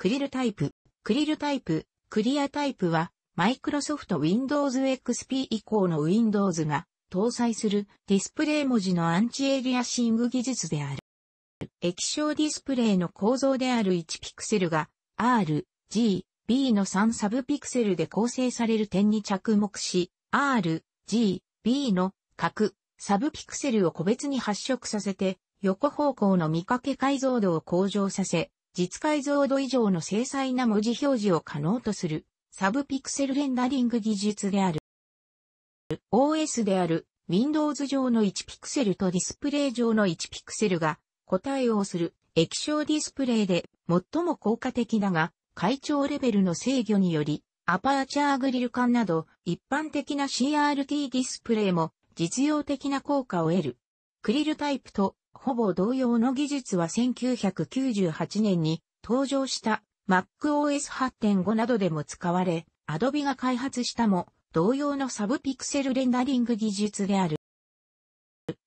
クリルタイプ、クリルタイプ、クリアタイプは、マイクロソフト Windows XP 以降の Windows が搭載するディスプレイ文字のアンチエリアシング技術である。液晶ディスプレイの構造である1ピクセルが R、G、B の3サブピクセルで構成される点に着目し、R、G、B の角、サブピクセルを個別に発色させて、横方向の見かけ解像度を向上させ、実解像度以上の精細な文字表示を可能とするサブピクセルレンダリング技術である。OS である Windows 上の1ピクセルとディスプレイ上の1ピクセルが答体をする液晶ディスプレイで最も効果的だが、会長レベルの制御により、アパーチャーグリル管など一般的な CRT ディスプレイも実用的な効果を得る。クリルタイプとほぼ同様の技術は1998年に登場した MacOS 8.5などでも使われ、Adobe が開発したも同様のサブピクセルレンダリング技術である。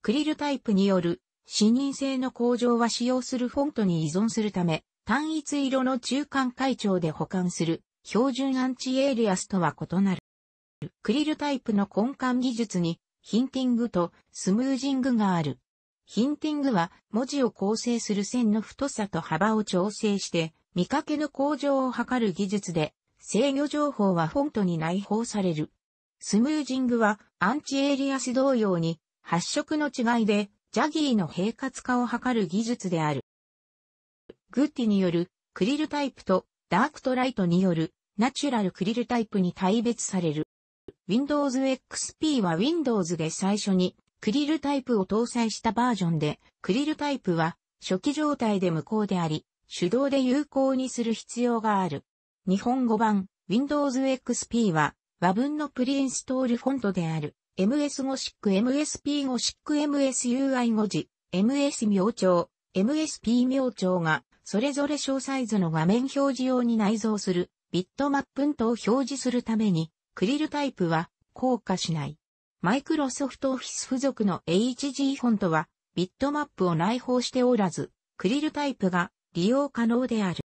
クリルタイプによる視認性の向上は使用するフォントに依存するため、単一色の中間階調で保管する標準アンチエイリアスとは異なる。クリルタイプの根幹技術にヒンティングとスムージングがある。ヒンティングは文字を構成する線の太さと幅を調整して見かけの向上を図る技術で制御情報はフォントに内包される。スムージングはアンチエイリアス同様に発色の違いでジャギーの平滑化を図る技術である。グッティによるクリルタイプとダークトライトによるナチュラルクリルタイプに大別される。Windows XP は Windows で最初にクリルタイプを搭載したバージョンで、クリルタイプは初期状態で無効であり、手動で有効にする必要がある。日本語版 Windows XP は和文のプリインストールフォントである MS ゴシック MSP ゴシック MSUI 5字 MS 明朝 MSP 明朝がそれぞれ小サイズの画面表示用に内蔵するビットマップントを表示するためにクリルタイプは効果しない。マイクロソフトオフィス付属の HG フォントは、ビットマップを内包しておらず、クリルタイプが利用可能である。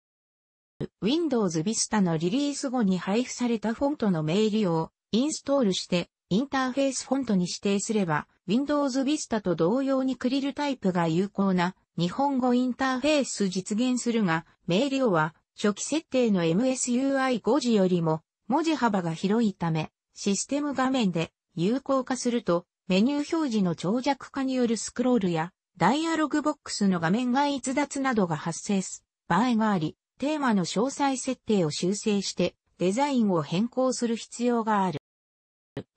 Windows Vista のリリース後に配布されたフォントの名用をインストールして、インターフェースフォントに指定すれば、Windows Vista と同様にクリルタイプが有効な日本語インターフェース実現するが、名利用は初期設定の MSUI 5時よりも文字幅が広いため、システム画面で有効化すると、メニュー表示の長尺化によるスクロールや、ダイアログボックスの画面外逸脱などが発生す場合があり、テーマの詳細設定を修正してデザインを変更する必要がある。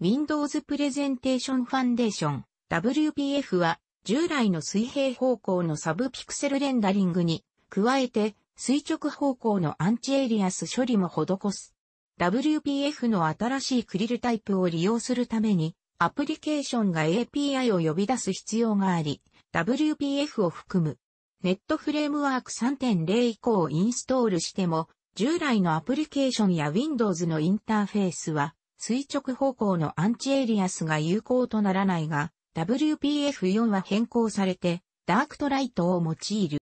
Windows Presentation Foundation WPF は従来の水平方向のサブピクセルレンダリングに加えて垂直方向のアンチエリアス処理も施す。WPF の新しいクリルタイプを利用するために、アプリケーションが API を呼び出す必要があり、WPF を含むネットフレームワーク3.0以降をインストールしても、従来のアプリケーションや Windows のインターフェースは、垂直方向のアンチエリアスが有効とならないが、WPF4 は変更されて、ダークトライトを用いる。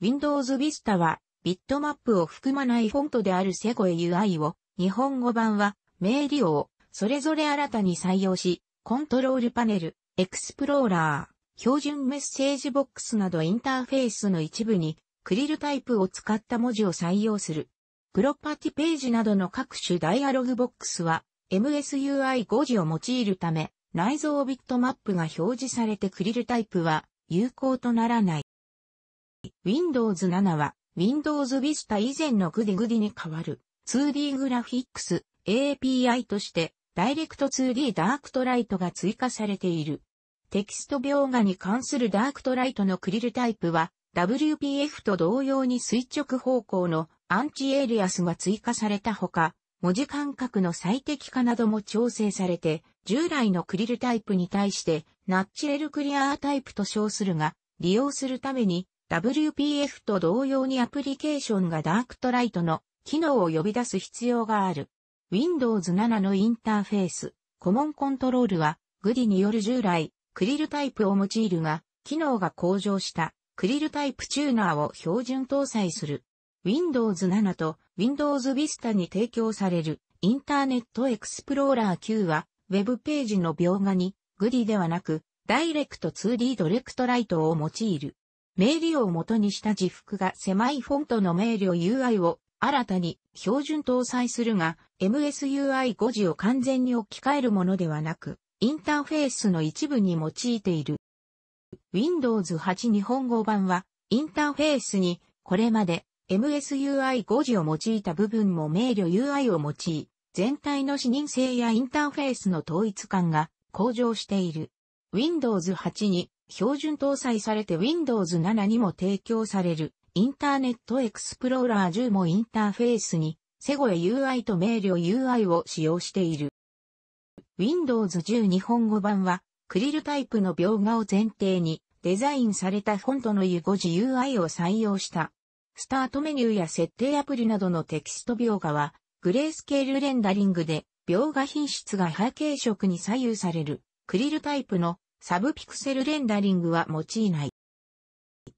Windows Vista はビットマップを含まないフォントであるセコエ UI を、日本語版は、名利用、それぞれ新たに採用し、コントロールパネル、エクスプローラー、標準メッセージボックスなどインターフェースの一部に、クリルタイプを使った文字を採用する。プロパティページなどの各種ダイアログボックスは、MSUI 5字を用いるため、内蔵ビットマップが表示されてクリルタイプは有効とならない。Windows 7は Windows Vista 以前のグディグディに代わる 2D グラフィックス API として Direct2D ダークトライトが追加されている。テキスト描画に関するダークトライトのクリルタイプは WPF と同様に垂直方向のアンチエリアスが追加されたほか、文字間隔の最適化なども調整されて、従来のクリルタイプに対してナッチレルクリアータイプと称するが、利用するために WPF と同様にアプリケーションがダークトライトの機能を呼び出す必要がある。Windows 7のインターフェース、コモンコントロールは、グディによる従来、クリルタイプを用いるが、機能が向上した、クリルタイプチューナーを標準搭載する。Windows 7と Windows Vista に提供されるインターネットエクスプローラー9は、ウェブページの描画に、グディではなく、ダイレクト 2D ドレクトライトを用いる。明瞭を元にした自腹が狭いフォントの明瞭 UI を新たに標準搭載するが、MSUI5 時を完全に置き換えるものではなく、インターフェースの一部に用いている。Windows 8日本語版は、インターフェースに、これまで MSUI5 時を用いた部分も明瞭 UI を用い、全体の視認性やインターフェースの統一感が向上している。Windows 8に標準搭載されて Windows 7にも提供されるインターネットエクスプローラー10もインターフェースにセゴエ UI と名誉 UI を使用している。Windows 10日本語版はクリルタイプの描画を前提にデザインされたフォントの湯5時 UI を採用した。スタートメニューや設定アプリなどのテキスト描画はグレースケールレンダリングで描画品質が背景色に左右されるクリルタイプのサブピクセルレンダリングは用いない。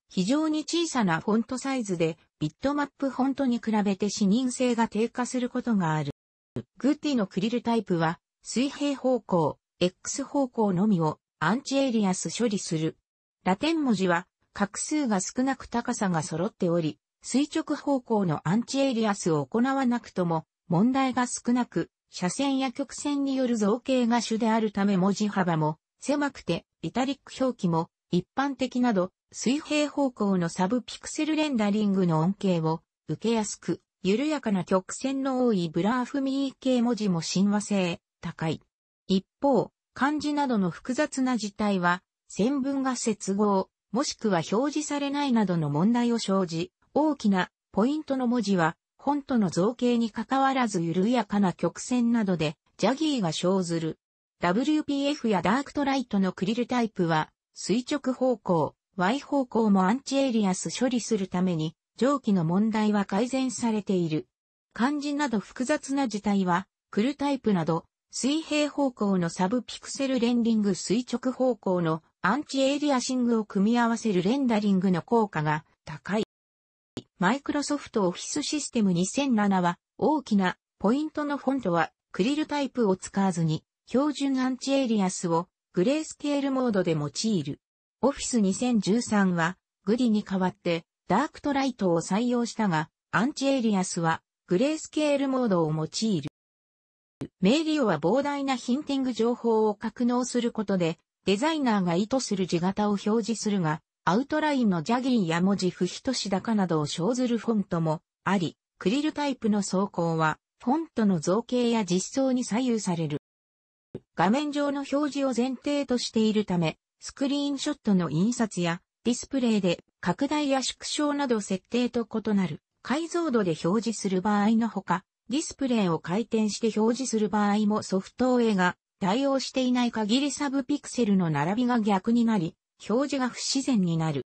非常に小さなフォントサイズでビットマップフォントに比べて視認性が低下することがある。グッディのクリルタイプは水平方向、X 方向のみをアンチエリアス処理する。ラテン文字は画数が少なく高さが揃っており、垂直方向のアンチエリアスを行わなくとも問題が少なく、斜線や曲線による造形が主であるため文字幅も狭くて、イタリック表記も、一般的など、水平方向のサブピクセルレンダリングの恩恵を受けやすく、緩やかな曲線の多いブラーフミー系文字も親和性高い。一方、漢字などの複雑な字体は、線分が接合、もしくは表示されないなどの問題を生じ、大きなポイントの文字は、本との造形に関わらず緩やかな曲線などで、ジャギーが生ずる WPF やダークトライトのクリルタイプは、垂直方向、Y 方向もアンチエリアス処理するために、蒸気の問題は改善されている。漢字など複雑な字体は、クルタイプなど、水平方向のサブピクセルレンディング垂直方向のアンチエリアシングを組み合わせるレンダリングの効果が高い。マイクロソフトオフィスシステム2007は大きなポイントのフォントはクリルタイプを使わずに標準アンチエリアスをグレースケールモードで用いる。オフィス2013はグリに代わってダークトライトを採用したが、アンチエリアスはグレースケールモードを用いる。メイリオは膨大なヒンティング情報を格納することで、デザイナーが意図する字型を表示するが、アウトラインのジャギーや文字不等し高などを生ずるフォントもあり、クリルタイプの走行は、フォントの造形や実装に左右される。画面上の表示を前提としているため、スクリーンショットの印刷やディスプレイで拡大や縮小など設定と異なる解像度で表示する場合のほか、ディスプレイを回転して表示する場合もソフトウェアが対応していない限りサブピクセルの並びが逆になり、表示が不自然になる。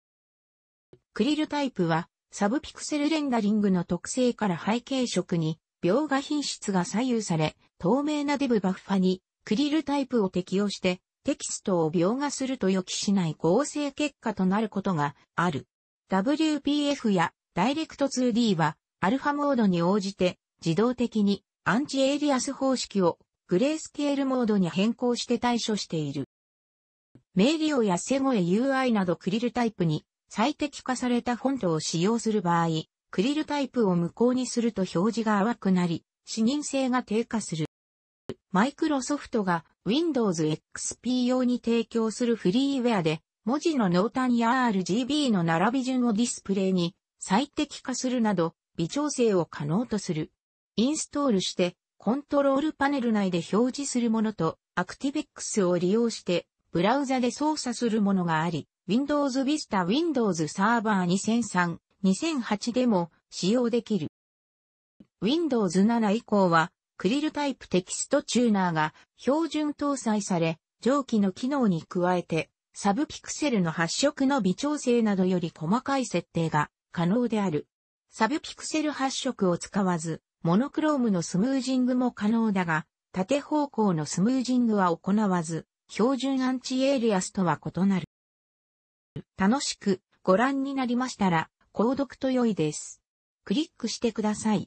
クリルタイプは、サブピクセルレンダリングの特性から背景色に、描画品質が左右され、透明なデブバッファにクリルタイプを適用して、テキストを描画すると予期しない合成結果となることがある。WPF や Direct2D は、アルファモードに応じて、自動的にアンチエイリアス方式をグレースケールモードに変更して対処している。メイリオやセゴエ UI などクリルタイプに最適化されたフォントを使用する場合、クリルタイプを無効にすると表示が淡くなり、視認性が低下する。マイクロソフトが Windows XP 用に提供するフリーウェアで文字の濃淡や RGB の並び順をディスプレイに最適化するなど微調整を可能とする。インストールしてコントロールパネル内で表示するものと ActiveX を利用してブラウザで操作するものがあり、Windows Vista Windows Server 2003、2008でも使用できる。Windows 7以降はクリルタイプテキストチューナーが標準搭載され、上記の機能に加えて、サブピクセルの発色の微調整などより細かい設定が可能である。サブピクセル発色を使わず、モノクロームのスムージングも可能だが、縦方向のスムージングは行わず、標準アンチエイリアスとは異なる。楽しくご覧になりましたら、購読と良いです。クリックしてください。